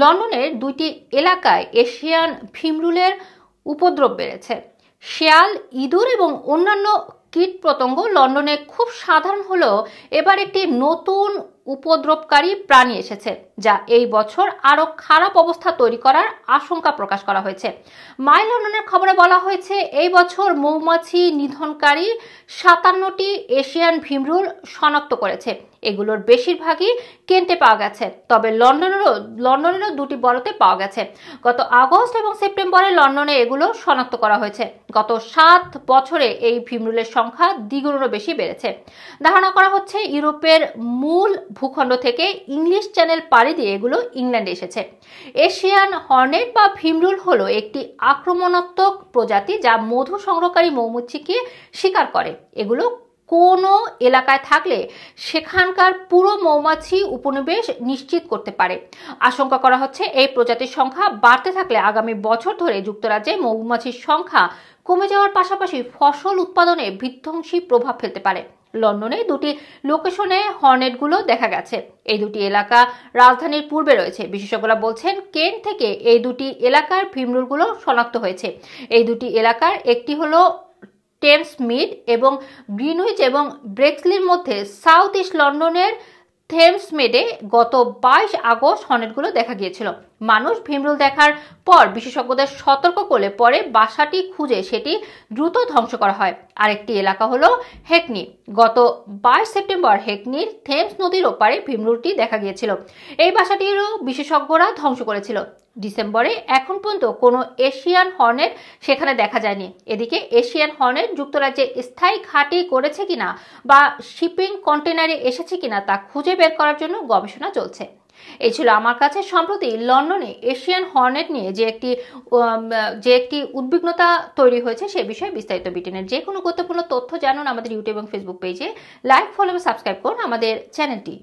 লন্ডনের দুইটি এলাকায় এশিয়ান ভিমরুলের উপদ্রব বেড়েছে শেয়াল ইঁদুর এবং অন্যান্য কীট পতঙ্গ লন্ডনে খুব সাধারণ হলেও এবার একটি নতুন উপদ্রবকারী প্রাণী এসেছে যা এই বছর আরও খারাপ অবস্থা তৈরি করার আশঙ্কা প্রকাশ করা হয়েছে মাইল লন্ডনের খবরে বলা হয়েছে এই বছর মৌমাছি নিধনকারী সাতান্নটি এশিয়ান ভিমরুল শনাক্ত করেছে এগুলোর বেশিরভাগই কেন্টে পাওয়া গেছে তবে লন্ডনেরও লন্ডনেরও দুটি বড়তে পাওয়া গেছে গত আগস্ট এবং সেপ্টেম্বরে লন্ডনে এগুলো শনাক্ত করা হয়েছে গত সাত বছরে এই ভিমরুলের সংখ্যা দ্বিগুণেরও বেশি বেড়েছে ধারণা করা হচ্ছে ইউরোপের মূল ভূখণ্ড থেকে ইংলিশ চ্যানেল পাড়ি দিয়ে এগুলো ইংল্যান্ডে এসেছে এশিয়ান হর্নেট বা ভিমরুল হলো একটি আক্রমণাত্মক প্রজাতি যা মধু সংগ্রহকারী মৌমাছিকে শিকার করে এগুলো কোনো এলাকায় থাকলে সেখানকার পুরো মৌমাছি উপনিবেশ নিশ্চিত করতে পারে আশঙ্কা করা হচ্ছে এই প্রজাতির সংখ্যা বাড়তে থাকলে আগামী বছর ধরে যুক্তরাজ্যে মৌমাছির সংখ্যা কমে যাওয়ার পাশাপাশি ফসল উৎপাদনে বিধ্বংসী প্রভাব ফেলতে পারে লন্ডনে দুটি লোকেশনে হর্নেটগুলো দেখা গেছে এই দুটি এলাকা রাজধানীর পূর্বে রয়েছে বিশেষজ্ঞরা বলছেন কেন থেকে এই দুটি এলাকার ভিমরুলগুলো শনাক্ত হয়েছে এই দুটি এলাকার একটি হলো টেমস মিড এবং গ্রিনউইচ এবং ব্রেক্সলির মধ্যে সাউথ ইস্ট লন্ডনের মেডে গত বাইশ আগস্ট হর্নেটগুলো দেখা গিয়েছিল মানুষ ভিমরুল দেখার পর বিশেষজ্ঞদের সতর্ক করলে পরে বাসাটি খুঁজে সেটি দ্রুত ধ্বংস করা হয় আরেকটি এলাকা হলো হেকনি গত বাইশ সেপ্টেম্বর হেকনির থেমস নদীর ওপারে ভিমরুটি দেখা গিয়েছিল এই বাসাটিরও বিশেষজ্ঞরা ধ্বংস করেছিল ডিসেম্বরে এখন পর্যন্ত কোনো এশিয়ান হর্নের সেখানে দেখা যায়নি এদিকে এশিয়ান হর্নের যুক্তরাজ্যে স্থায়ী ঘাঁটি করেছে কিনা বা শিপিং কন্টেনারে এসেছে কিনা তা খুঁজে বের করার জন্য গবেষণা চলছে এই ছিল আমার কাছে সম্প্রতি লন্ডনে এশিয়ান হর্নেট নিয়ে যে একটি যে একটি উদ্বিগ্নতা তৈরি হয়েছে সে বিষয়ে বিস্তারিত ব্রিটেনের যে কোনো গুরুত্বপূর্ণ তথ্য জানুন আমাদের ইউটিউব এবং ফেসবুক পেজে লাইক ফলো এবং সাবস্ক্রাইব করুন আমাদের চ্যানেলটি